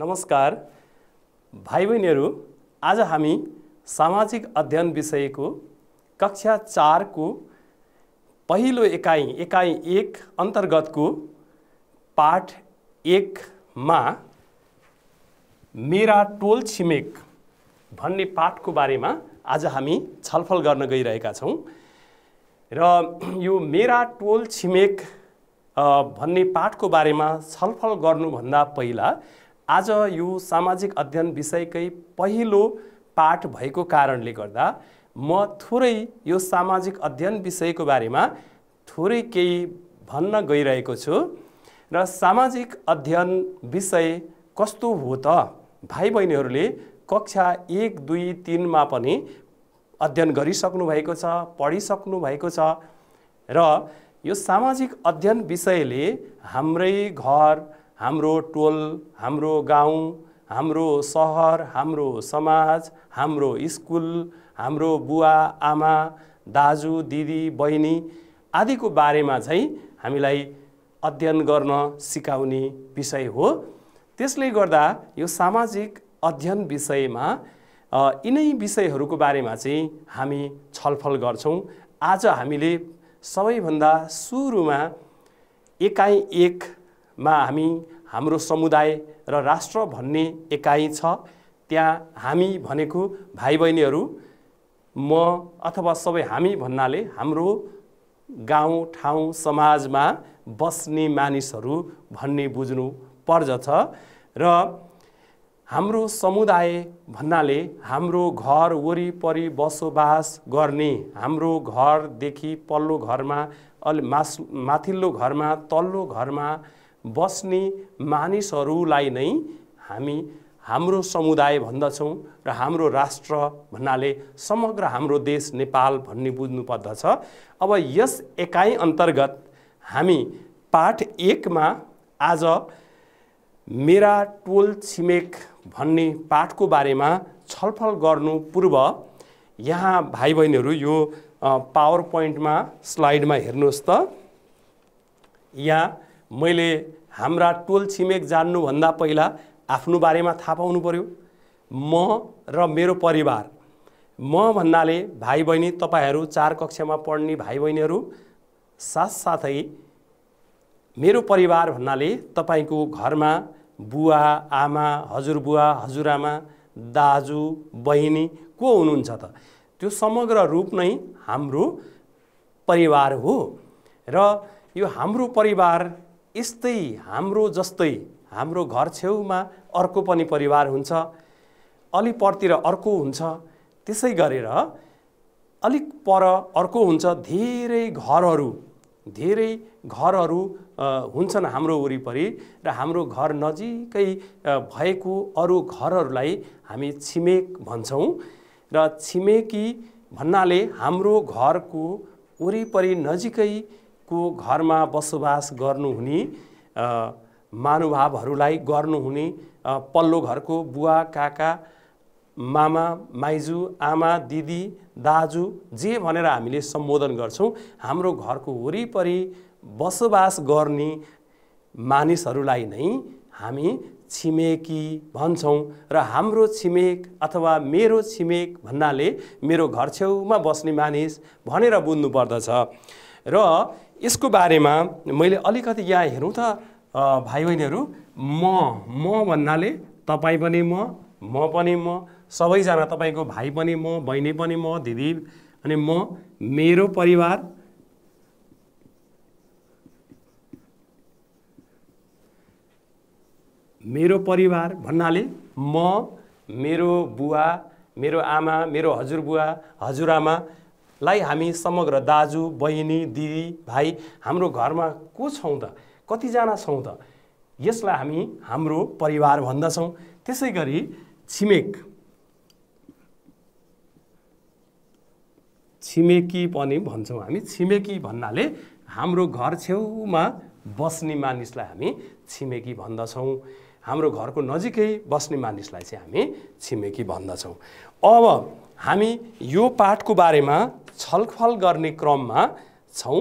नमस्कार भाइ बहिनीहरू आज हामी सामाजिक अध्ययन विषयको कक्षा चारको पहिलो एकाइ एकाइ एक अन्तर्गतको पाठ एकमा मेरा टोल छिमेक भन्ने पाठको बारेमा आज हामी छलफल गर्न गइरहेका छौँ र यो मेरा टोल छिमेक भन्ने पाठको बारेमा छलफल गर्नुभन्दा पहिला आज यो सामाजिक अध्ययन विषयकै पहिलो पाठ भएको कारणले गर्दा म थोरै यो सामाजिक अध्ययन विषयको बारेमा थोरै केही भन्न गइरहेको छु र सामाजिक अध्ययन विषय कस्तो हो त भाइ बहिनीहरूले कक्षा एक दुई तिनमा पनि अध्ययन गरिसक्नु भएको छ पढिसक्नु भएको छ र यो सामाजिक अध्ययन विषयले हाम्रै घर हाम्रो टोल हाम्रो गाउँ हाम्रो सहर हाम्रो समाज हाम्रो स्कुल हाम्रो बुवा आमा दाजु दिदी बहिनी आदिको बारेमा चाहिँ हामीलाई अध्ययन गर्न सिकाउने विषय हो त्यसले गर्दा यो सामाजिक अध्ययन विषयमा यिनै विषयहरूको बारेमा चाहिँ हामी छलफल गर्छौँ आज हामीले सबैभन्दा सुरुमा एकाइ एक मा हामी हाम्रो समुदाय र राष्ट्र भन्ने एकाइ छ त्यहाँ हामी भनेको भाइ बहिनीहरू म अथवा सबै हामी भन्नाले हाम्रो गाउँ ठाउँ समाजमा बस्ने मानिसहरू भन्ने बुझ्नु पर्दछ र हाम्रो समुदाय भन्नाले हाम्रो घर वरिपरि बसोबास गर्ने हाम्रो घरदेखि पल्लो घरमा अलि मास माथिल्लो घरमा तल्लो घरमा बस्ने मानिसहरूलाई नै हामी हाम्रो समुदाय भन्दछौँ र हाम्रो राष्ट्र भन्नाले समग्र हाम्रो देश नेपाल भन्ने बुझ्नुपर्दछ अब यस एकाइ अन्तर्गत हामी पाठ एकमा आज मेरा टोल छिमेक भन्ने पाठको बारेमा छलफल गर्नु पूर्व यहाँ भाइ बहिनीहरू यो पावर पोइन्टमा स्लाइडमा हेर्नुहोस् त यहाँ मैले हाम्रा टोल छिमेक जान्नुभन्दा पहिला आफ्नो बारेमा थाहा पाउनु पऱ्यो म र मेरो परिवार म भन्नाले भाइ बहिनी तपाईँहरू चार कक्षामा पढ्ने भाइ बहिनीहरू साथसाथै मेरो परिवार भन्नाले तपाईँको घरमा बुवा आमा हजुरबुवा हजुरआमा दाजु बहिनी को हुनुहुन्छ त त्यो समग्र रूप नै हाम्रो परिवार हो र यो हाम्रो परिवार यस्तै हाम्रो जस्तै हाम्रो घर छेउमा अर्को पनि परिवार हुन्छ अलि परतिर अर्को हुन्छ त्यसै गरेर अलिक पर अर्को हुन्छ धेरै घरहरू धेरै घरहरू हुन्छन् हाम्रो वरिपरि र हाम्रो घर नजिकै भएको अरू घरहरूलाई हामी छिमेक भन्छौँ र छिमेकी भन्नाले हाम्रो घरको वरिपरि नजिकै को घरमा बसोबास गर्नुहुने महानुभावहरूलाई गर्नुहुने पल्लो घरको बुवा काका मामा माइजू आमा दिदी दाजु जे भनेर हामीले सम्बोधन गर्छौँ हाम्रो घरको वरिपरि बसोबास गर्ने मानिसहरूलाई नै हामी छिमेकी भन्छौँ र हाम्रो छिमेक अथवा मेरो छिमेक भन्नाले मेरो घर छेउमा बस्ने मानिस भनेर बुझ्नुपर्दछ र यसको बारेमा मैले अलिकति यहाँ हेरौँ त भाइ बहिनीहरू म म भन्नाले तपाईँ पनि म म पनि म सबैजना तपाईँको भाइ पनि म बहिनी पनि म दिदी अनि म मेरो परिवार मेरो परिवार भन्नाले म मेरो बुवा मेरो आमा मेरो हजुरबुवा हजुरआमा लाई हामी समग्र दाजु बहिनी दिदी भाइ हाम्रो घरमा को छौँ त कतिजना छौँ त यसलाई हामी हाम्रो परिवार भन्दछौँ त्यसै गरी छिमेक छिमेकी पनि भन्छौँ हामी छिमेकी भन्नाले हाम्रो घर छेउमा बस्ने मानिसलाई हामी छिमेकी भन्दछौँ हाम्रो घरको नजिकै बस्ने मानिसलाई चाहिँ हामी छिमेकी भन्दछौँ अब हामी यो पाठको बारेमा छलफल गर्ने क्रममा छौँ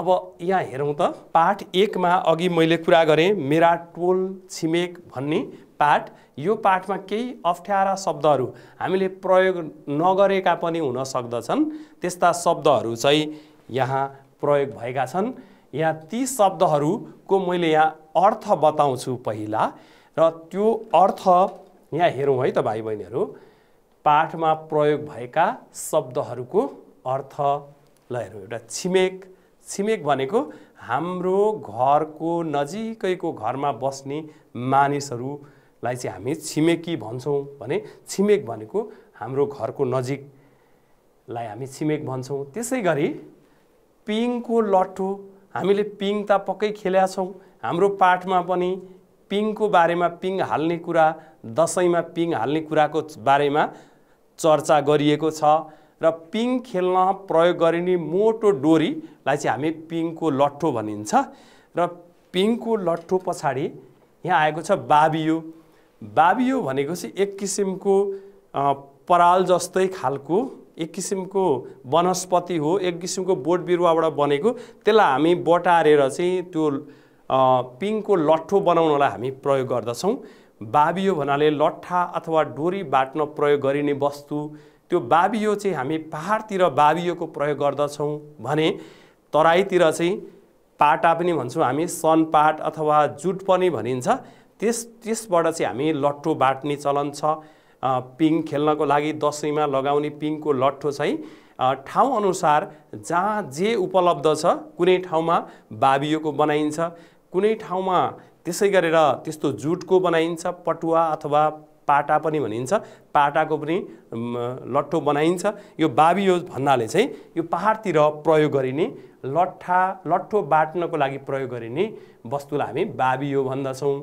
अब यहाँ हेरौँ त पाठ एकमा अघि मैले कुरा गरेँ मेरा टोल छिमेक भन्ने पाठ यो पाठमा केही अप्ठ्यारा शब्दहरू हामीले प्रयोग नगरेका पनि हुन सक्दछन् त्यस्ता शब्दहरू चाहिँ यहाँ प्रयोग भएका छन् यहाँ ती शब्दहरूको मैले यहाँ अर्थ बताउँछु पहिला र त्यो अर्थ यहाँ हेरौँ है त भाइ बहिनीहरू पाठमा प्रयोग भएका शब्दहरूको अर्थ ल हेरौँ एउटा छिमेक छिमेक भनेको हाम्रो घरको नजिकैको घरमा बस्ने मानिसहरूलाई चाहिँ हामी छिमेकी भन्छौँ भने छिमेक भनेको हाम्रो घरको नजिकलाई हामी छिमेक भन्छौँ त्यसै गरी पिङको लट्ठो हामीले पिङ त पक्कै खेलेका छौँ हाम्रो पाठमा पनि पिङको बारेमा पिङ हाल्ने कुरा दसैँमा पिङ हाल्ने कुराको बारेमा चर्चा गरिएको छ र पिङ खेल्न प्रयोग गरिने मोटो डोरीलाई चाहिँ हामी पिङको लट्ठो भनिन्छ र पिङको लट्ठो पछाडि यहाँ आएको छ बाबियो बाबियो भनेको चाहिँ एक किसिमको पराल जस्तै खालको एक किसिमको वनस्पति हो एक किसिमको बोट बिरुवाबाट बनेको त्यसलाई हामी बटारेर चाहिँ त्यो पिङको लट्ठो बनाउनलाई हामी प्रयोग गर्दछौँ बाबियो भन्नाले लट्ठा अथवा डोरी बाट्न प्रयोग गरिने वस्तु त्यो बाबियो चाहिँ हामी पाहाडतिर बाबियोको प्रयोग गर्दछौँ भने तराईतिर चाहिँ पाटा पनि भन्छौँ हामी सनपाट अथवा जुट पनि भनिन्छ त्यस त्यसबाट चाहिँ हामी लट्ठो बाट्ने चलन छ पिङ खेल्नको लागि दसैँमा लगाउने पिङको लट्ठो चाहिँ ठाउँ अनुसार जहाँ जे उपलब्ध छ कुनै ठाउँमा बाबियोको बनाइन्छ कुनै ठाउँमा त्यसै गरेर त्यस्तो जुटको बनाइन्छ पटुवा अथवा पाटा पनि भनिन्छ पाटाको पनि लट्ठो बनाइन्छ यो बाबी यो भन्नाले चाहिँ यो पाहाडतिर प्रयोग गरिने लट्ठा लट्ठो बाट्नको लागि प्रयोग गरिने वस्तुलाई हामी बाबियो भन्दछौँ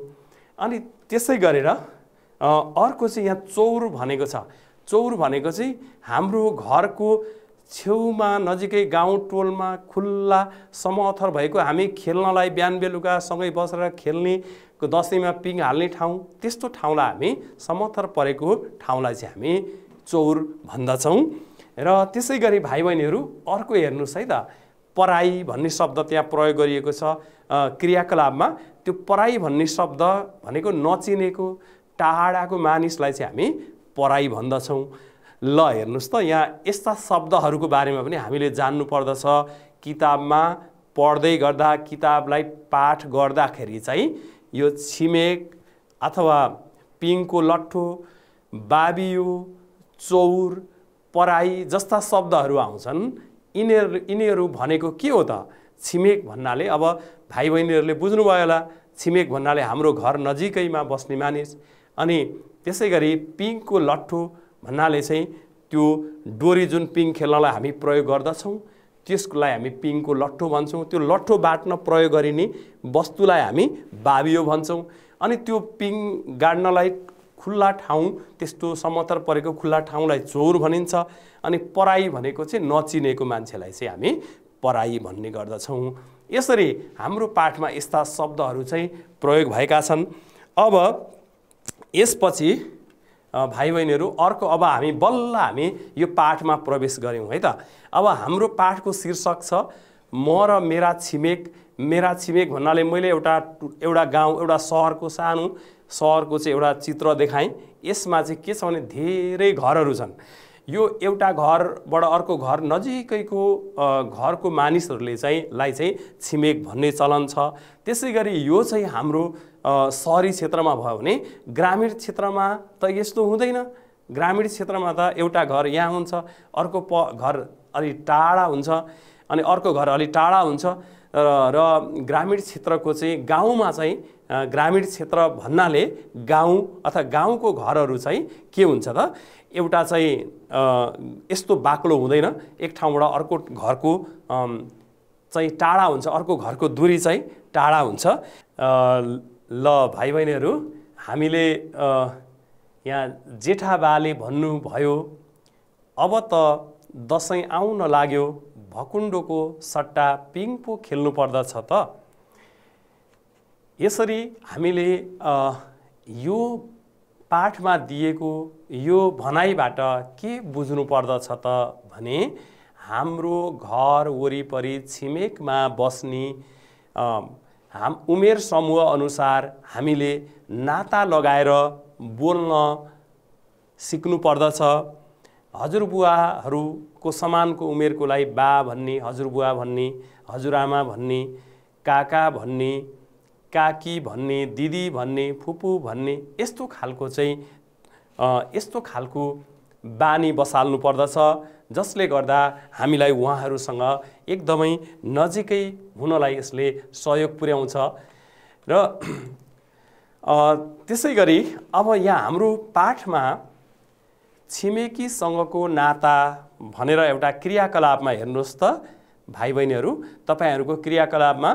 अनि त्यसै गरेर अर्को चाहिँ यहाँ चौर भनेको छ चौर भनेको चाहिँ हाम्रो घरको छेउमा नजिकै गाउँ टोलमा खुल्ला समथर भएको हामी खेल्नलाई बिहान बेलुका सँगै बसेर खेल्ने दसैँमा पिङ हाल्ने ठाउँ त्यस्तो ठाउँलाई हामी समथर परेको ठाउँलाई चाहिँ हामी चौर भन्दछौँ र त्यसै गरी भाइ बहिनीहरू अर्को हेर्नुहोस् है त पराई भन्ने शब्द त्यहाँ प्रयोग गरिएको छ क्रियाकलापमा त्यो पराई भन्ने शब्द भनेको नचिनेको टाढाको मानिसलाई चाहिँ हामी पराई भन्दछौँ ल हेर्नुहोस् त यहाँ यस्ता शब्दहरूको बारेमा पनि हामीले जान्नुपर्दछ किताबमा पढ्दै गर्दा किताबलाई पाठ गर्दाखेरि चाहिँ यो छिमेक अथवा पिङको लट्ठो बाबियो चौर पराई जस्ता शब्दहरू आउँछन् यिनीहरू यिनीहरू भनेको के हो त छिमेक भन्नाले अब भाइ बहिनीहरूले बुझ्नुभयो होला छिमेक भन्नाले हाम्रो घर नजिकैमा बस्ने मानिस अनि त्यसै गरी पिङको लट्ठो भन्नाले चाहिँ त्यो डोरी जुन पिङ खेल्नलाई हामी प्रयोग गर्दछौँ त्यसलाई हामी पिङको लट्ठो भन्छौँ त्यो लट्ठो बाट्न प्रयोग गरिने वस्तुलाई हामी बाबियो भन्छौँ अनि त्यो पिङ गाड्नलाई खुल्ला ठाउँ त्यस्तो समतर परेको खुल्ला ठाउँलाई चोर भनिन्छ अनि पराई भनेको चाहिँ नचिनेको मान्छेलाई चाहिँ हामी पराई भन्ने गर्दछौँ यसरी हाम्रो पाठमा यस्ता शब्दहरू चाहिँ प्रयोग भएका छन् अब यसपछि भाइ बहिनीहरू अर्को अब हामी बल्ल हामी यो पाठमा प्रवेश गऱ्यौँ है त अब हाम्रो पाठको शीर्षक छ म र मेरा छिमेक मेरा छिमेक भन्नाले मैले एउटा एउटा गाउँ एउटा सहरको सानो सहरको चाहिँ एउटा चित्र देखाएँ यसमा चाहिँ के छ भने धेरै घरहरू छन् यो एउटा घरबाट अर्को घर नजिकैको घरको मानिसहरूले चाहिँ लाई चाहिँ छिमेक भन्ने चलन छ त्यसै गरी यो चाहिँ हाम्रो सहरी क्षेत्रमा भयो भने ग्रामीण क्षेत्रमा त यस्तो हुँदैन ग्रामीण क्षेत्रमा त एउटा घर यहाँ हुन्छ अर्को प घर अलि टाढा हुन्छ अनि अर्को घर अलि टाढा हुन्छ र ग्रामीण क्षेत्रको चाहिँ गाउँमा चाहिँ ग्रामीण क्षेत्र भन्नाले गाउँ अथवा गाउँको घरहरू चाहिँ के हुन्छ त एउटा चाहिँ यस्तो बाक्लो हुँदैन एक ठाउँबाट अर्को घरको चाहिँ टाढा हुन्छ अर्को घरको दूरी चाहिँ टाढा हुन्छ ल भाइ बहिनीहरू हामीले यहाँ जेठा बाले भन्नुभयो अब त दसैँ आउन लाग्यो भकुन्डोको सट्टा पिङ पो खेल्नु पर्दछ त यसरी हामीले यो पाठमा दिएको यो भनाइबाट के बुझ्नु पर्दछ त भने हाम्रो घर वरिपरि छिमेकमा बस्ने हाम उमेर समूह अनुसार हामीले नाता लगाएर बोल्न सिक्नु पर्दछ हजुरबुवाहरूको समानको उमेरको लागि बा भन्ने हजुरबुवा भन्ने हजुरआमा भन्ने काका भन्ने काकी भन्ने दिदी भन्ने फुपू भन्ने यस्तो खालको चाहिँ यस्तो खालको बानी बसाल्नु पर्दछ जसले गर्दा हामीलाई उहाँहरूसँग एकदमै नजिकै हुनलाई यसले सहयोग पुर्याउँछ र त्यसै गरी अब यहाँ हाम्रो पाठमा छिमेकीसँगको नाता भनेर एउटा क्रियाकलापमा हेर्नुहोस् त भाइ बहिनीहरू तपाईँहरूको क्रियाकलापमा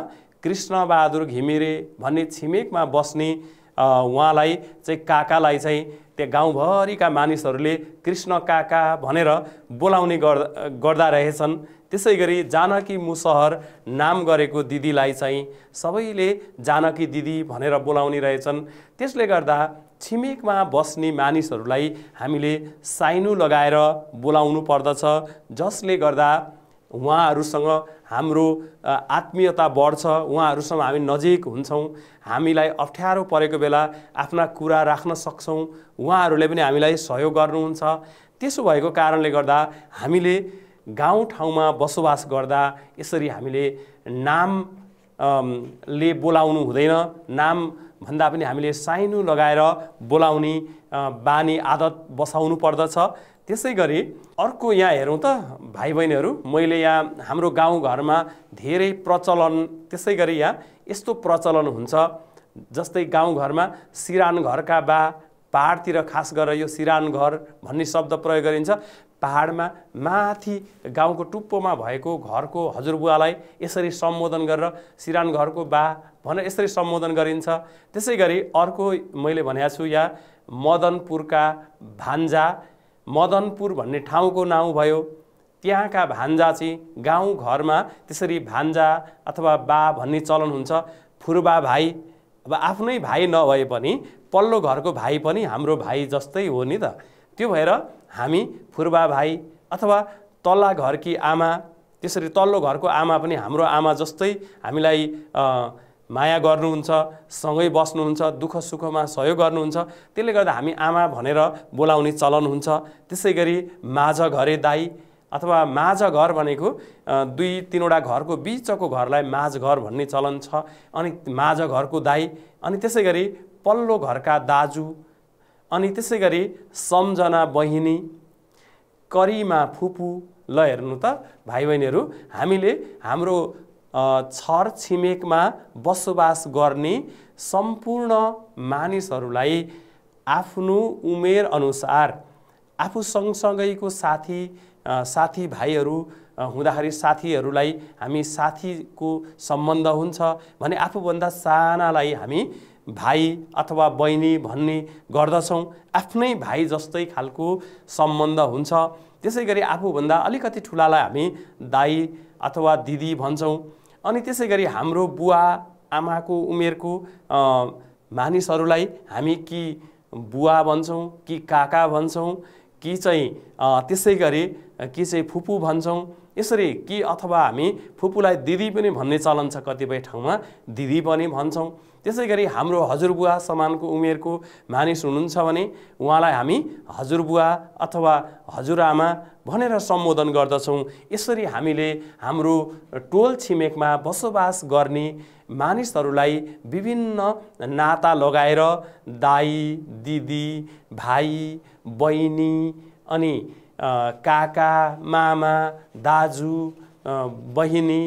कृष्णबहादुर घिमिरे भन्ने छिमेकमा बस्ने उहाँलाई चाहिँ काकालाई चाहिँ त्यहाँ गाउँभरिका मानिसहरूले कृष्ण काका भनेर बोलाउने गर्दा गर्दा रहेछन् त्यसै गरी जानकी मुसहर नाम गरेको दिदीलाई चाहिँ सबैले जानकी दिदी भनेर बोलाउने रहेछन् त्यसले गर्दा छिमेकमा बस्ने मानिसहरूलाई हामीले साइनो लगाएर बोलाउनु पर्दछ जसले गर्दा उहाँहरूसँग हाम्रो आत्मीयता बढ्छ उहाँहरूसँग हामी नजिक हुन्छौँ हामीलाई अप्ठ्यारो परेको बेला आफ्ना कुरा राख्न सक्छौँ उहाँहरूले पनि हामीलाई सहयोग गर्नुहुन्छ त्यसो भएको कारणले गर्दा हामीले गाउँठाउँमा बसोबास गर्दा यसरी हामीले नाम ले बोलाउनु हुँदैन नाम भन्दा पनि हामीले साइनो लगाएर बोलाउने बानी आदत बसाउनु पर्दछ त्यसै गरी अर्को यहाँ हेरौँ त भाइ बहिनीहरू मैले यहाँ हाम्रो गाउँघरमा धेरै प्रचलन त्यसै गरी यहाँ यस्तो प्रचलन हुन्छ जस्तै गाउँघरमा सिरान घरका बा पाहाडतिर खास गरेर यो सिरान घर भन्ने शब्द प्रयोग गरिन्छ पाहाडमा माथि गाउँको टुप्पोमा भएको घरको हजुरबुवालाई यसरी सम्बोधन गरेर सिरान घरको बा भनेर यसरी सम्बोधन गरिन्छ त्यसै गरी अर्को मैले भनेको छु या मदनपुरका भान्जा मदनपुर भन्ने ठाउँको नाउँ भयो त्यहाँका भान्जा चाहिँ गाउँ घरमा त्यसरी भान्जा अथवा बा भन्ने चलन हुन्छ फुर्बा भाइ अब आफ्नै भाइ नभए पनि पल्लो घरको भाइ पनि हाम्रो भाइ जस्तै हो नि त त्यो भएर हामी फुर्बा भाइ अथवा तल्ला घरकी आमा त्यसरी तल्लो घरको आमा पनि हाम्रो आमा जस्तै हामीलाई माया गर्नुहुन्छ सँगै बस्नुहुन्छ दुःख सुखमा सहयोग गर्नुहुन्छ त्यसले गर्दा हामी आमा भनेर बोलाउने चलन हुन्छ त्यसै गरी माझ घरे दाई अथवा माझ घर भनेको दुई तिनवटा घरको बिचको घरलाई माझ घर भन्ने चलन छ अनि माझ घरको दाई अनि त्यसै गरी पल्लो घरका दाजु अनि त्यसै गरी सम्झना बहिनी करिमा फुपू ल हेर्नु त भाइ बहिनीहरू हामीले हाम्रो छर छिमेकमा बसोबास गर्ने सम्पूर्ण मानिसहरूलाई आफ्नो उमेर अनुसार आफू सँगसँगैको साथी साथीभाइहरू हुँदाखेरि साथीहरूलाई हामी साथीको सम्बन्ध हुन्छ भने आफूभन्दा सानालाई हामी भाइ अथवा बहिनी भन्ने गर्दछौँ आफ्नै भाइ जस्तै खालको सम्बन्ध हुन्छ त्यसै गरी आफूभन्दा अलिकति ठुलालाई हामी दाई अथवा दिदी भन्छौँ अनि त्यसै गरी हाम्रो बुवा आमाको उमेरको मानिसहरूलाई हामी कि बुवा भन्छौँ कि काका भन्छौँ कि चाहिँ त्यसै गरी कि चाहिँ फुपू भन्छौँ यसरी कि अथवा हामी फुपूलाई दिदी पनि भन्ने चलन छ कतिपय ठाउँमा दिदी पनि भन्छौँ त्यसै गरी हाम्रो हजुरबुवा समानको उमेरको मानिस हुनुहुन्छ भने उहाँलाई हामी हजुरबुवा अथवा हजुरआमा भनेर सम्बोधन गर्दछौँ यसरी हामीले हाम्रो टोल छिमेकमा बसोबास गर्ने मानिसहरूलाई विभिन्न नाता लगाएर दाई दिदी भाइ बहिनी अनि काका मामा दाजु बहिनी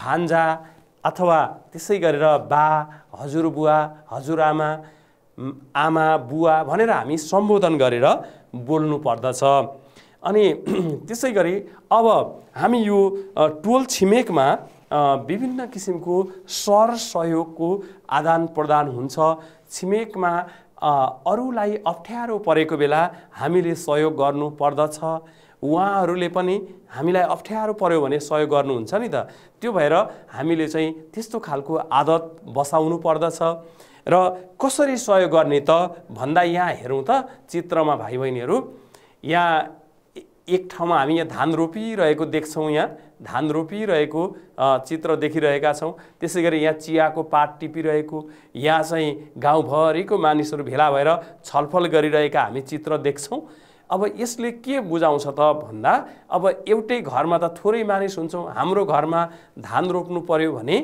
भान्जा अथवा त्यसै गरेर बा हजुरबुवा हजुरआमा आमा बुवा भनेर हामी सम्बोधन गरेर बोल्नु पर्दछ अनि त्यसै गरी अब हामी यो टोल छिमेकमा विभिन्न किसिमको सर सहयोगको आदान प्रदान हुन्छ छिमेकमा अरूलाई अप्ठ्यारो परेको बेला हामीले सहयोग गर्नु पर्दछ उहाँहरूले पनि हामीलाई अप्ठ्यारो पऱ्यो भने सहयोग गर्नुहुन्छ नि त त्यो भएर हामीले चाहिँ त्यस्तो खालको आदत बसाउनु पर्दछ र कसरी सहयोग गर्ने त भन्दा यहाँ हेरौँ त चित्रमा भाइ बहिनीहरू यहाँ एक ठाउँमा हामी यहाँ धान रोपिरहेको देख्छौँ यहाँ धान रोपिरहेको चित्र देखिरहेका छौँ त्यसै गरी यहाँ चियाको पात टिपिरहेको यहाँ चाहिँ गाउँभरिको मानिसहरू भेला भएर छलफल गरिरहेका हामी चित्र देख्छौँ अब यसले के बुझाउँछ त भन्दा अब एउटै घरमा त थोरै मानिस हुन्छौँ हाम्रो घरमा धान रोप्नु पर्यो भने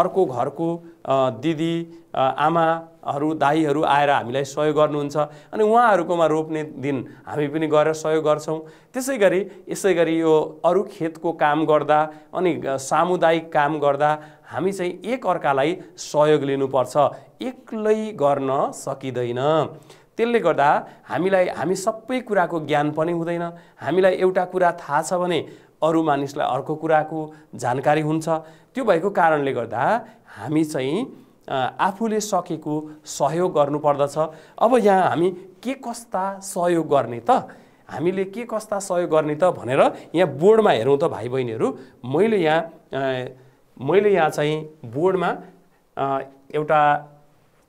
अर्को घरको दिदी आमाहरू दाईहरू आएर हामीलाई सहयोग गर्नुहुन्छ अनि उहाँहरूकोमा रोप्ने दिन हामी पनि गएर सहयोग गर्छौँ त्यसै गरी यसै गरी यो अरू खेतको काम गर्दा अनि सामुदायिक काम गर्दा हामी चाहिँ एकअर्कालाई सहयोग लिनुपर्छ एक्लै गर्न सकिँदैन त्यसले गर्दा हामीलाई हामी सबै कुराको ज्ञान पनि हुँदैन हामीलाई एउटा कुरा थाहा छ भने अरू मानिसलाई अर्को कुराको जानकारी हुन्छ त्यो भएको कारणले गर्दा हामी चाहिँ आफूले सकेको सहयोग गर्नुपर्दछ अब यहाँ हामी के कस्ता सहयोग गर्ने त हामीले के कस्ता सहयोग गर्ने त भनेर यहाँ बोर्डमा हेरौँ त भाइ बहिनीहरू मैले यहाँ मैले यहाँ चाहिँ बोर्डमा एउटा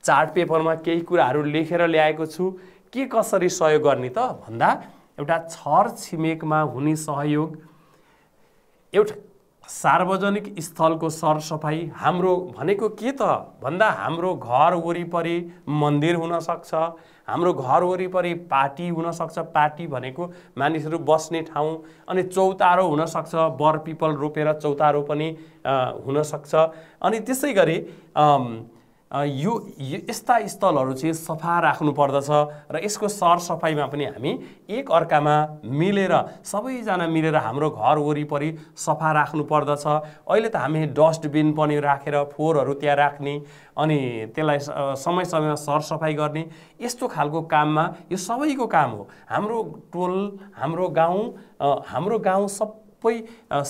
चार्ट पेपरमा केही कुराहरू लेखेर ल्याएको छु के कसरी सहयोग गर्ने त भन्दा एउटा छर छिमेकमा हुने सहयोग एउटा सार्वजनिक स्थलको सरसफाइ हाम्रो भनेको के त भन्दा हाम्रो घर वरिपरि मन्दिर हुनसक्छ हाम्रो घर वरिपरि पार्टी हुनसक्छ पार्टी भनेको मानिसहरू बस्ने ठाउँ अनि चौतारो हुनसक्छ बर पिपल रोपेर चौतारो पनि हुनसक्छ अनि त्यसै गरी यो यस्ता स्थलहरू चाहिँ सफा राख्नु पर्दछ र यसको सरसफाइमा पनि हामी एक अर्कामा मिलेर सबैजना मिलेर हाम्रो घर वरिपरि सफा राख्नुपर्दछ अहिले त हामी डस्टबिन पनि राखेर फोहोरहरू त्यहाँ राख्ने अनि त्यसलाई समय समयमा सरसफाइ गर्ने यस्तो खालको काममा यो सबैको काम हो हाम्रो टोल हाम्रो गाउँ हाम्रो गाउँ सबै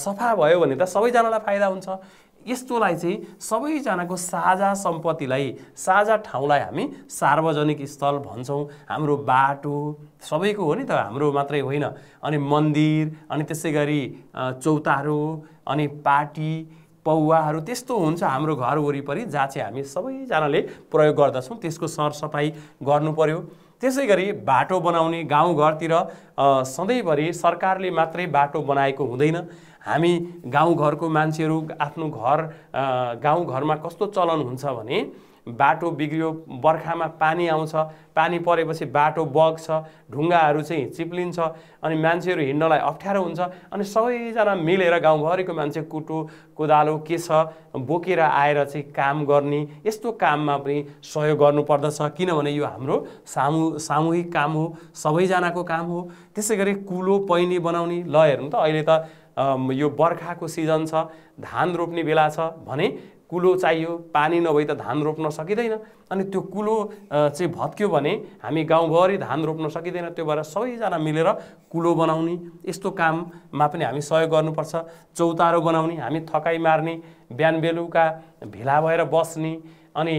सफा भयो भने त सबैजनालाई फाइदा हुन्छ यस्तोलाई चाहिँ सबैजनाको साझा सम्पत्तिलाई साझा ठाउँलाई हामी सार्वजनिक स्थल भन्छौँ हाम्रो बाटो सबैको हो नि त हाम्रो मात्रै होइन अनि मन्दिर अनि त्यसै गरी चौतारो अनि पार्टी पौवाहरू त्यस्तो हुन्छ हाम्रो घर वरिपरि जहाँ चाहिँ हामी सबैजनाले प्रयोग गर्दछौँ त्यसको सरसफाइ गर्नु पऱ्यो त्यसै गरी बाटो बनाउने गाउँघरतिर सधैँभरि सरकारले मात्रै बाटो बनाएको हुँदैन हामी गाउँ घरको मान्छेहरू आफ्नो घर गाउँघरमा कस्तो चलन हुन्छ भने बाटो बिग्रियो बर्खामा पानी आउँछ पानी परेपछि बाटो बग्छ ढुङ्गाहरू चाहिँ चिप्लिन्छ अनि मान्छेहरू हिँड्नलाई अप्ठ्यारो हुन्छ अनि सबैजना मिलेर गाउँभरिको मान्छे कुटो कोदालो के छ बोकेर आएर चाहिँ काम गर्ने यस्तो काममा पनि सहयोग गर्नुपर्दछ किनभने यो हाम्रो सामु सामूहिक काम हो सबैजनाको काम हो त्यसै गरी कुलो पैनी बनाउने ल हेर्नु त अहिले त यो बर्खाको सिजन छ धान रोप्ने बेला छ भने कुलो चाहियो पानी नभई त धान रोप्न सकिँदैन अनि त्यो कुलो चाहिँ भत्क्यो भने हामी गाउँभरि धान रोप्न सकिँदैन त्यो भएर सबैजना मिलेर कुलो बनाउने यस्तो काममा पनि हामी सहयोग गर्नुपर्छ चौतारो बनाउने हामी थकाइ मार्ने बिहान बेलुका भेला भएर बस्ने अनि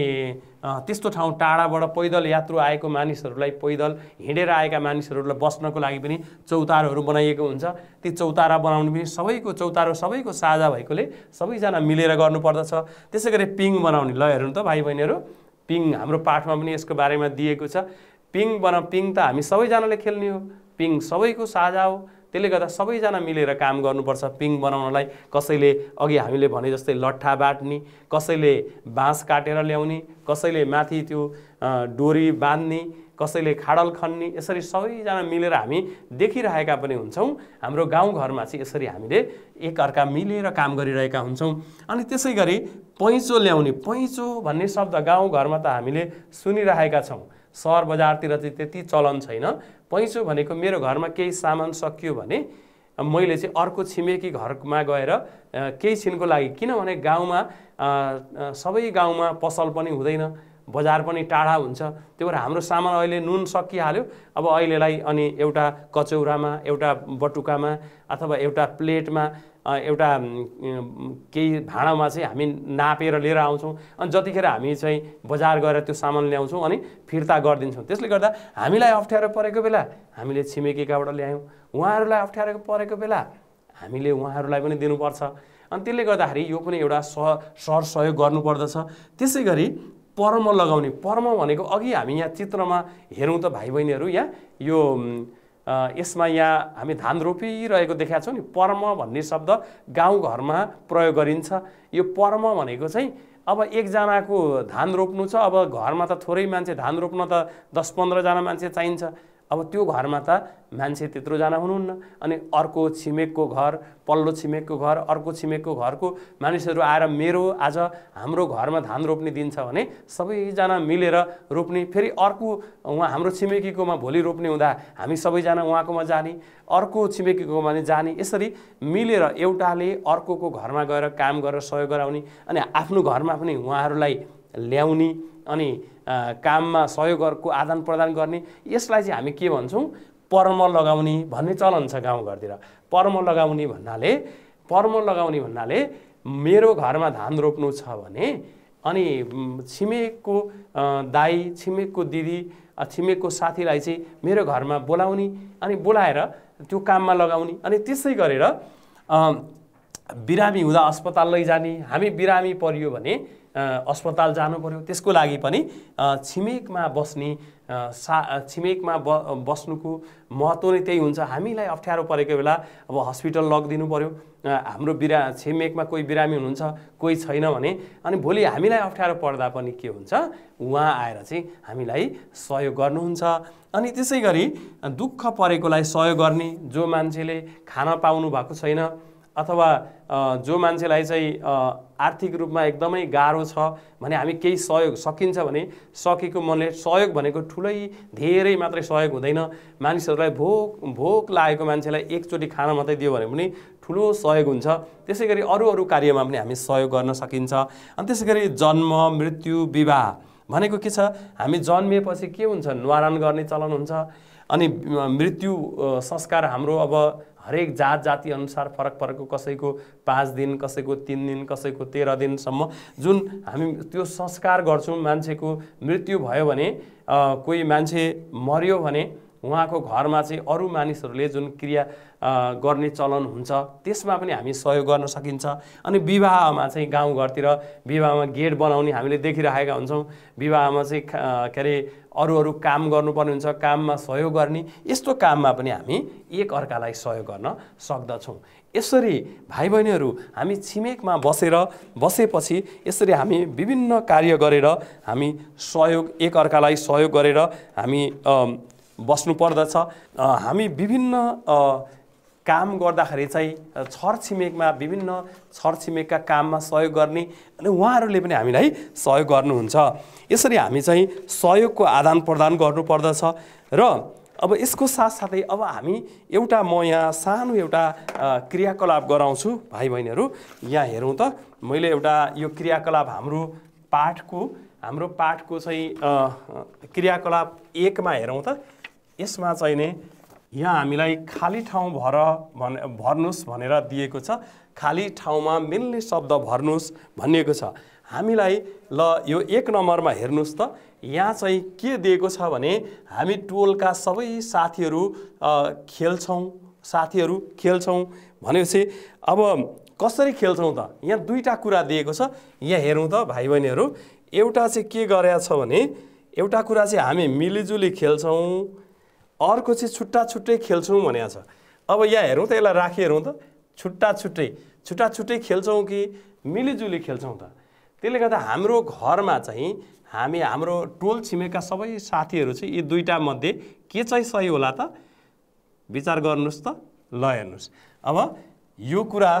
त्यस्तो ठाउँ टाढाबाट पैदल यात्रु आएको मानिसहरूलाई पैदल हिँडेर आएका मानिसहरूलाई बस्नको लागि पनि चौतारोहरू बनाइएको हुन्छ ती चौतारा बनाउनु पनि सबैको चौतारो सबैको साझा भएकोले सबैजना मिलेर गर्नुपर्दछ त्यसै गरी पिङ बनाउने ल हेर्नु त भाइ बहिनीहरू पिङ हाम्रो पाठमा पनि यसको बारेमा दिएको छ पिङ बना पिङ त हामी सबैजनाले खेल्ने हो पिङ सबैको साझा हो त्यसले गर्दा सबैजना मिलेर काम गर्नुपर्छ पिङ बनाउनलाई कसैले अघि हामीले भने जस्तै लट्ठा बाँट्ने कसैले बाँस काटेर ल्याउने कसैले माथि त्यो डोरी बाँध्ने कसैले खाडल खन्ने यसरी सबैजना मिलेर हामी देखिरहेका पनि हुन्छौँ हाम्रो गाउँघरमा चाहिँ यसरी हामीले एकअर्का मिलेर काम गरिरहेका हुन्छौँ अनि त्यसै गरी पैँचो ल्याउने पैँचो भन्ने शब्द गाउँघरमा त हामीले सुनिरहेका छौँ सहर बजारतिर चाहिँ त्यति चलन छैन पैँचो भनेको मेरो घरमा केही सामान सकियो भने मैले चाहिँ अर्को छिमेकी घरमा गएर केही छिनको लागि किनभने गाउँमा सबै गाउँमा पसल पनि हुँदैन बजार पनि टाढा हुन्छ त्यही भएर हाम्रो सामान अहिले नुन सकिहाल्यो अब अहिलेलाई अनि एउटा कचौरामा एउटा बटुकामा अथवा एउटा प्लेटमा एउटा केही भाँडामा चाहिँ हामी नापेर लिएर आउँछौँ अनि जतिखेर हामी चाहिँ बजार गएर त्यो सामान ल्याउँछौँ अनि फिर्ता गरिदिन्छौँ त्यसले गर्दा हामीलाई अप्ठ्यारो परेको बेला हामीले छिमेकीकाबाट ल्यायौँ उहाँहरूलाई अप्ठ्यारो परेको बेला हामीले उहाँहरूलाई पनि दिनुपर्छ अनि त्यसले गर्दाखेरि यो पनि एउटा सर सहयोग गर्नुपर्दछ त्यसै गरी पर्म लगाउने पर्म भनेको अघि हामी यहाँ चित्रमा हेरौँ त भाइ बहिनीहरू यहाँ यो यसमा यहाँ हामी धान रोपिरहेको देखाएको छौँ नि पर्म भन्ने शब्द गाउँघरमा प्रयोग गरिन्छ यो पर्म भनेको चाहिँ अब एकजनाको धान रोप्नु छ अब घरमा त थोरै मान्छे धान रोप्न त दस पन्ध्रजना मान्छे चाहिन्छ अब त्यो घरमा त मान्छे त्यत्रोजना हुनुहुन्न अनि अर्को छिमेकको घर पल्लो छिमेकको घर अर्को छिमेकको घरको मानिसहरू आएर मेरो आज हाम्रो घरमा धान रोप्ने दिन छ भने सबैजना मिलेर रोप्ने फेरि अर्को उहाँ हाम्रो छिमेकीकोमा भोलि रोप्ने हुँदा हामी सबैजना उहाँकोमा जाने अर्को छिमेकीकोमा जाने यसरी मिलेर एउटाले अर्कोको घरमा गएर काम गरेर सहयोग गराउने अनि आफ्नो घरमा पनि उहाँहरूलाई ल्याउने अनि काममा सहयोगहरूको आदान प्रदान गर्ने यसलाई चाहिँ हामी के भन्छौँ पर्म लगाउने भन्ने चलन छ गाउँघरतिर पर्म लगाउने भन्नाले पर्म लगाउने भन्नाले मेरो घरमा धान रोप्नु छ भने अनि छिमेकको दाई छिमेकको दिदी छिमेकको साथीलाई चाहिँ मेरो घरमा बोलाउने अनि बोलाएर त्यो काममा लगाउने अनि त्यसै गरेर बिरामी हुँदा अस्पताल लैजाने हामी बिरामी परियो भने अस्पताल जानु पर्यो त्यसको लागि पनि छिमेकमा बस्ने सा छिमेकमा ब बस्नुको महत्त्व नै त्यही हुन्छ हामीलाई अप्ठ्यारो परेको बेला अब हस्पिटल लगिदिनु पऱ्यो हाम्रो बिरा छिमेकमा कोही बिरामी हुनुहुन्छ कोही छैन भने अनि भोलि हामीलाई अप्ठ्यारो पर्दा पनि के हुन्छ उहाँ आएर चाहिँ हामीलाई सहयोग गर्नुहुन्छ अनि त्यसै गरी दुःख परेकोलाई सहयोग गर्ने जो मान्छेले खाना पाउनु भएको छैन अथवा जो मान्छेलाई चाहिँ आर्थिक रूपमा एकदमै गाह्रो छ भने हामी केही सहयोग सकिन्छ भने सकेको मनले सहयोग भनेको ठुलै धेरै मात्रै सहयोग हुँदैन मानिसहरूलाई भोक भोक लागेको मान्छेलाई एकचोटि खाना मात्रै दियो भने पनि ठुलो सहयोग हुन्छ त्यसै गरी अरू अरू कार्यमा पनि हामी सहयोग गर्न सकिन्छ अनि त्यसै गरी जन्म मृत्यु विवाह भनेको के छ हामी जन्मिएपछि के हुन्छ निवारण गर्ने चलन हुन्छ अनि मृत्यु संस्कार हाम्रो अब हरेक जात जाति अनुसार फरक फरकको कसैको पाँच दिन कसैको तिन दिन कसैको तेह्र दिनसम्म जुन हामी त्यो संस्कार गर्छौँ मान्छेको मृत्यु भयो भने कोही मान्छे मर्यो भने उहाँको घरमा चाहिँ अरू मानिसहरूले जुन क्रिया गर्ने चलन हुन्छ त्यसमा पनि हामी सहयोग गर्न सकिन्छ अनि विवाहमा चाहिँ गाउँघरतिर विवाहमा गेट बनाउने हामीले देखिरहेका हुन्छौँ विवाहमा चाहिँ के अरे अरू अरू काम गर्नुपर्ने हुन्छ काममा सहयोग गर्ने यस्तो काममा पनि हामी एक अर्कालाई सहयोग गर्न सक्दछौँ यसरी भाइ बहिनीहरू हामी छिमेकमा बसेर बसेपछि यसरी हामी विभिन्न कार्य गरेर हामी सहयोग एकअर्कालाई सहयोग गरेर हामी बस्नु पर्दछ हामी विभिन्न काम गर्दाखेरि चाहिँ छरछिमेकमा विभिन्न छरछिमेकका काममा सहयोग गर्ने अनि उहाँहरूले पनि हामीलाई सहयोग गर्नुहुन्छ यसरी हामी चाहिँ सहयोगको आदान प्रदान गर्नुपर्दछ र अब यसको साथसाथै अब हामी एउटा म यहाँ सानो एउटा क्रियाकलाप गराउँछु भाइ बहिनीहरू यहाँ हेरौँ त मैले एउटा यो क्रियाकलाप हाम्रो पाठको हाम्रो पाठको चाहिँ क्रियाकलाप एकमा हेरौँ त यसमा चाहिँ नै यहाँ हामीलाई खाली ठाउँ भर भन् भर्नुहोस् भनेर दिएको छ खाली ठाउँमा मिल्ने शब्द भर्नुहोस् भनिएको छ हामीलाई ल यो एक नम्बरमा हेर्नुहोस् त यहाँ चाहिँ के दिएको छ भने हामी टोलका सबै साथीहरू खेल्छौँ साथीहरू खेल्छौँ भनेपछि अब कसरी खेल्छौँ त यहाँ दुईवटा कुरा दिएको छ यहाँ हेरौँ त भाइ बहिनीहरू एउटा चाहिँ के गरेछ भने एउटा कुरा चाहिँ हामी मिलिजुली खेल्छौँ अर्को चाहिँ छुट्टा छुट्टै खेल्छौँ भनेको छ अब यहाँ हेरौँ त यसलाई राखी हेरौँ त छुट्टा छुट्टै छुट्टा छुट्टै खेल्छौँ कि मिलिजुली खेल्छौँ त त्यसले गर्दा हाम्रो घरमा चाहिँ हामी हाम्रो टोल छिमेका सबै साथीहरू चाहिँ यी दुईवटा मध्ये के चाहिँ सही होला त विचार गर्नुहोस् त ल हेर्नुहोस् अब यो कुरा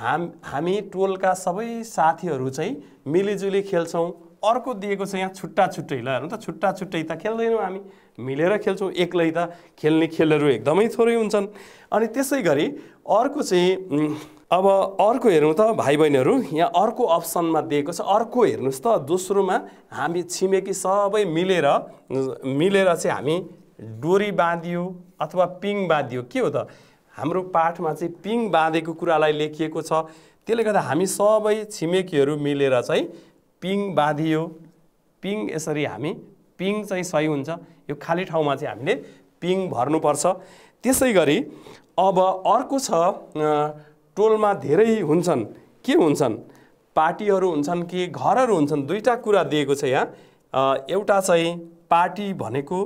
हाम हामी टोलका सबै साथीहरू चाहिँ मिलिजुली खेल्छौँ अर्को दिएको छ यहाँ छुट्टा छुट्टै ल हेर्नु त छुट्टा छुट्टै त खेल्दैनौँ हामी मिलेर खेल्छौँ एक्लै त खेल्ने खेलहरू एकदमै थोरै हुन्छन् अनि त्यसै गरी अर्को चाहिँ अब अर्को हेरौँ त भाइ बहिनीहरू यहाँ अर्को अप्सनमा दिएको छ अर्को हेर्नुहोस् त दोस्रोमा हामी छिमेकी सबै मिलेर मिलेर चाहिँ हामी डोरी बाँधियो अथवा पिङ बाँधियो के हो त हाम्रो पाठमा चाहिँ पिङ बाँधेको कुरालाई लेखिएको छ त्यसले गर्दा हामी सबै छिमेकीहरू मिलेर चाहिँ पिङ बाँधियो पिङ यसरी हामी पिङ चाहिँ सही हुन्छ यो खाली ठाउँमा चाहिँ हामीले पिङ भर्नुपर्छ त्यसै गरी अब अर्को छ टोलमा धेरै हुन्छन् के हुन्छन् पार्टीहरू हुन्छन् कि घरहरू हुन्छन् दुईवटा कुरा दिएको छ यहाँ एउटा चाहिँ पार्टी भनेको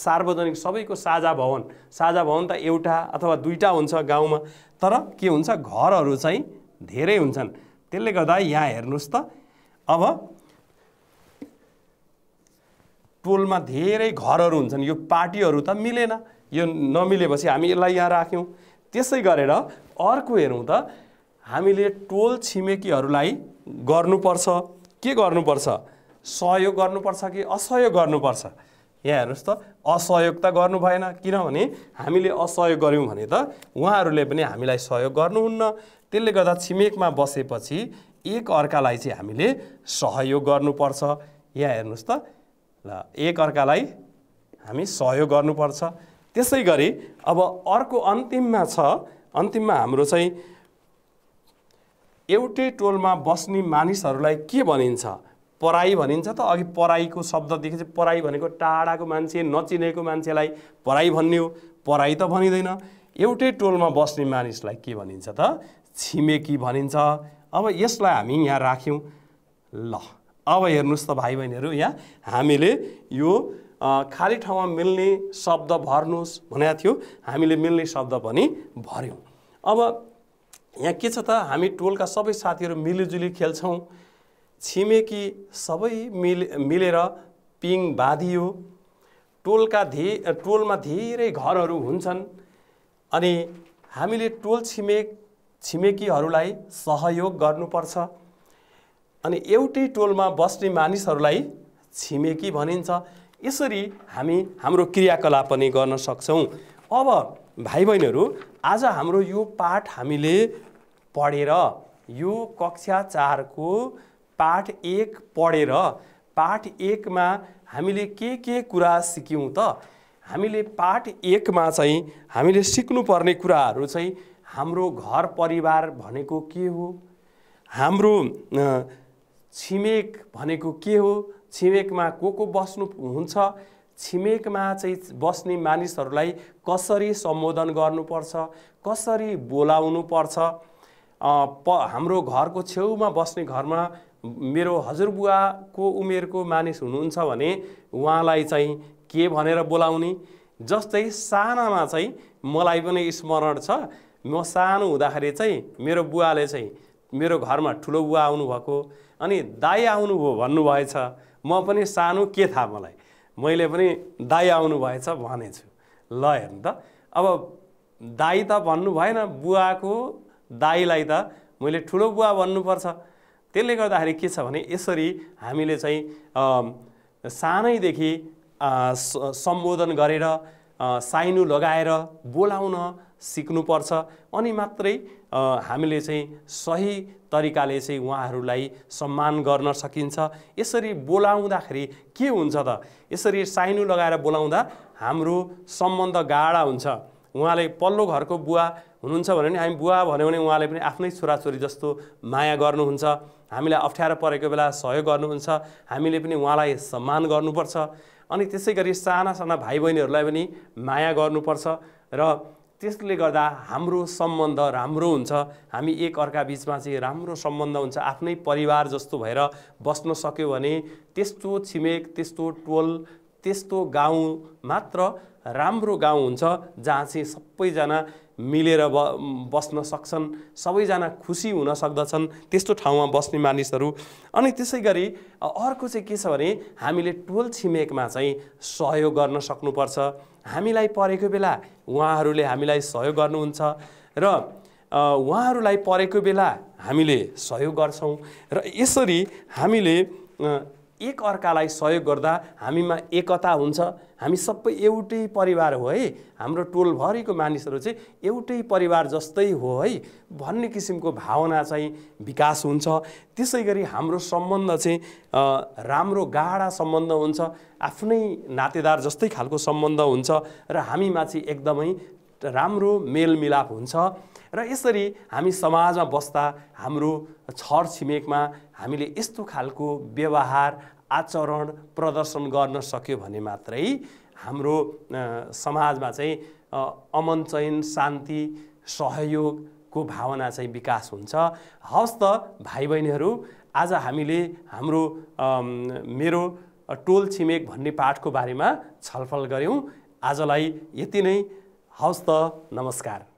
सार्वजनिक सबैको साझा भवन साझा भवन त एउटा अथवा दुईवटा हुन्छ गाउँमा तर के हुन्छ घरहरू चाहिँ धेरै हुन्छन् त्यसले गर्दा यहाँ हेर्नुहोस् त अब टोलमा धेरै घरहरू हुन्छन् यो पार्टीहरू त मिलेन यो नमिलेपछि हामी यसलाई यहाँ राख्यौँ त्यसै गरेर अर्को हेरौँ त हामीले टोल छिमेकीहरूलाई गर्नुपर्छ के गर्नुपर्छ सहयोग गर्नुपर्छ कि असहयोग गर्नुपर्छ यहाँ हेर्नुहोस् त असहयोग त गर्नु भएन किनभने हामीले असहयोग गऱ्यौँ भने त उहाँहरूले पनि हामीलाई सहयोग गर्नुहुन्न त्यसले गर्दा छिमेकमा बसेपछि एक अर्कालाई चाहिँ हामीले सहयोग गर्नुपर्छ यहाँ हेर्नुहोस् त ल एकअर्कालाई हामी सहयोग गर्नुपर्छ त्यसै गरी अब अर्को अन्तिममा छ अन्तिममा हाम्रो चाहिँ एउटै टोलमा बस्ने मानिसहरूलाई के भनिन्छ पराई भनिन्छ त अघि पराईको शब्ददेखि चाहिँ पराई भनेको टाढाको मान्छे नचिनेको मान्छेलाई पराई हो पराई त भनिँदैन एउटै टोलमा बस्ने मानिसलाई के भनिन्छ त छिमेकी भनिन्छ अब यसलाई हामी यहाँ राख्यौँ ल अब हेर्नुहोस् त भाइ बहिनीहरू यहाँ हामीले यो खाली ठाउँमा मिल्ने शब्द भर्नुहोस् भनेको थियो हामीले मिल्ने शब्द पनि भऱ्यौँ अब यहाँ के छ त हामी टोलका सबै साथीहरू मिलिजुली खेल्छौँ छिमेकी सबै मिल मिलेर पिङ बाँधियो टोलका धे टोलमा धेरै घरहरू हुन्छन् अनि हामीले टोल छिमेक छिमेकीहरूलाई सहयोग गर्नुपर्छ अनि एउटै टोलमा बस्ने मानिसहरूलाई छिमेकी भनिन्छ यसरी हामी हाम्रो क्रियाकलाप पनि गर्न सक्छौँ अब भाइ बहिनीहरू आज हाम्रो यो पाठ हामीले पढेर यो कक्षा चारको पाठ एक पढेर पाठ एकमा हामीले के के कुरा सिक्यौँ त हामीले पाठ एकमा चाहिँ हामीले सिक्नुपर्ने कुराहरू चाहिँ हाम्रो घर परिवार भनेको के हो हाम्रो छिमेक भनेको के हो छिमेकमा को को बस्नु हुन्छ छिमेकमा चाहिँ बस्ने मानिसहरूलाई कसरी सम्बोधन गर्नुपर्छ कसरी बोलाउनु पर्छ प हाम्रो घरको छेउमा बस्ने घरमा मेरो हजुरबुवाको उमेरको मानिस हुनुहुन्छ भने उहाँलाई चाहिँ के भनेर बोलाउने जस्तै सानामा चाहिँ मलाई पनि स्मरण छ म सानो हुँदाखेरि चाहिँ मेरो बुवाले चाहिँ मेरो घरमा ठुलो बुवा आउनुभएको अनि दाई आउनुभयो भन्नुभएछ म पनि सानो के थाहा मलाई मैले पनि दाई आउनु आउनुभएछ भनेछु ल हेर्नु त अब दाई त भन्नु भएन बुवाको दाईलाई त मैले ठुलो बुवा भन्नुपर्छ त्यसले गर्दाखेरि के छ भने यसरी हामीले चाहिँ सानैदेखि सम्बोधन गरेर साइनु लगाएर बोलाउन सिक्नुपर्छ अनि मात्रै हामीले चाहिँ सही तरिकाले चाहिँ उहाँहरूलाई सम्मान गर्न सकिन्छ यसरी बोलाउँदाखेरि के हुन्छ त यसरी साइनो लगाएर बोलाउँदा हाम्रो सम्बन्ध गाढा हुन्छ उहाँले पल्लो घरको बुवा हुनुहुन्छ भने नि हामी बुवा भन्यो भने उहाँले पनि आफ्नै छोराछोरी जस्तो माया गर्नुहुन्छ हामीलाई अप्ठ्यारो परेको बेला सहयोग गर्नुहुन्छ हामीले पनि उहाँलाई सम्मान गर्नुपर्छ अनि त्यसै गरी साना साना भाइ बहिनीहरूलाई पनि माया गर्नुपर्छ र त्यसले गर्दा हाम्रो सम्बन्ध राम्रो हुन्छ हामी एक अर्का बिचमा चाहिँ राम्रो सम्बन्ध हुन्छ आफ्नै परिवार जस्तो भएर बस्न सक्यो भने त्यस्तो छिमेक त्यस्तो टोल त्यस्तो गाउँ मात्र राम्रो गाउँ हुन्छ जहाँ चाहिँ सबैजना मिलेर ब बस्न सक्छन् सबैजना खुसी हुन सक्दछन् त्यस्तो ठाउँमा बस्ने मानिसहरू अनि त्यसै गरी अर्को चाहिँ के छ भने हामीले टोल छिमेकमा चाहिँ सहयोग गर्न सक्नुपर्छ हामीलाई परेको बेला उहाँहरूले हामीलाई सहयोग गर्नुहुन्छ र उहाँहरूलाई परेको बेला हामीले सहयोग गर्छौँ र यसरी हामीले एकअर्कालाई सहयोग गर्दा हामीमा एकता हुन्छ हामी सबै एउटै परिवार हो है हाम्रो टोलभरिको मानिसहरू चाहिँ एउटै परिवार जस्तै हो है भन्ने किसिमको भावना चाहिँ विकास हुन्छ त्यसै गरी हाम्रो सम्बन्ध चाहिँ राम्रो गाढा सम्बन्ध हुन्छ आफ्नै नातेदार जस्तै खालको सम्बन्ध हुन्छ र हामीमा चाहिँ एकदमै राम्रो मेलमिलाप हुन्छ र यसरी हामी समाजमा बस्दा हाम्रो छर छिमेकमा हामीले यस्तो खालको व्यवहार आचरण प्रदर्शन गर्न सक्यो भने मात्रै हाम्रो समाजमा चाहिँ अमन चयन शान्ति सहयोगको भावना चाहिँ विकास हुन्छ हवस् त भाइ बहिनीहरू आज हामीले हाम्रो मेरो टोल छिमेक भन्ने पाठको बारेमा छलफल गऱ्यौँ आजलाई यति नै हवस् त नमस्कार